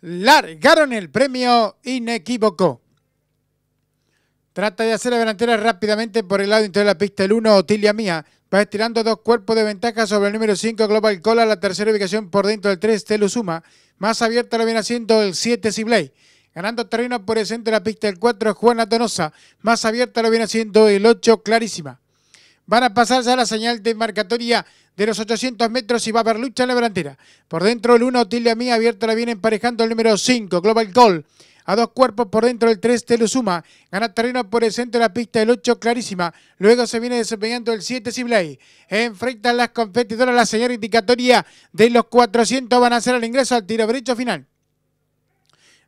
largaron el premio inequívoco. Trata de hacer la delantera rápidamente por el lado interior de la pista. El 1, Otilia Mía. Va estirando dos cuerpos de ventaja sobre el número 5, Global Cola. La tercera ubicación por dentro del 3, Telusuma. Más abierta lo viene haciendo el 7, Sibley. Ganando terreno por el centro de la pista el 4, Juana Donosa. Más abierta lo viene haciendo el 8, Clarísima. Van a pasar ya la señal de marcatoria de los 800 metros y va a haber lucha en la delantera. Por dentro el 1, Tilia Mía, abierto la viene emparejando el número 5, Global Goal. A dos cuerpos por dentro el 3, Teluzuma. Gana terreno por el centro de la pista el 8, Clarísima. Luego se viene desempeñando el 7, Sibley. Enfrentan las competidoras la señal indicatoria de los 400. Van a hacer el ingreso al tiro derecho final.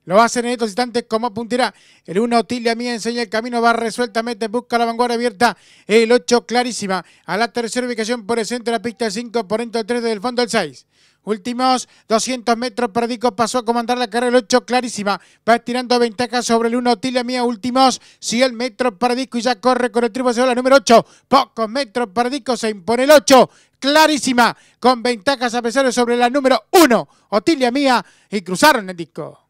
Lo hacen en estos instantes como puntera. El 1, Otilia Mía, enseña el camino, va resueltamente, busca la vanguardia abierta. El 8, clarísima. A la tercera ubicación por el centro de la pista, el 5, por dentro del 3, desde el fondo del 6. Últimos 200 metros, Perdico pasó a comandar la carrera el 8, clarísima. Va estirando ventajas sobre el 1, Otilia Mía. Últimos 100 metros, Perdico y ya corre con el triunfo de la número 8. Pocos metros, Perdico se impone el 8. Clarísima, con ventajas a pesar de sobre la número 1, Otilia Mía. Y cruzaron el disco.